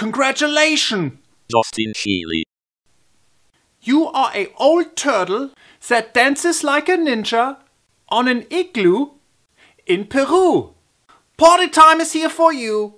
Congratulations! Justin Sheely. You are a old turtle that dances like a ninja on an igloo in Peru. Party time is here for you.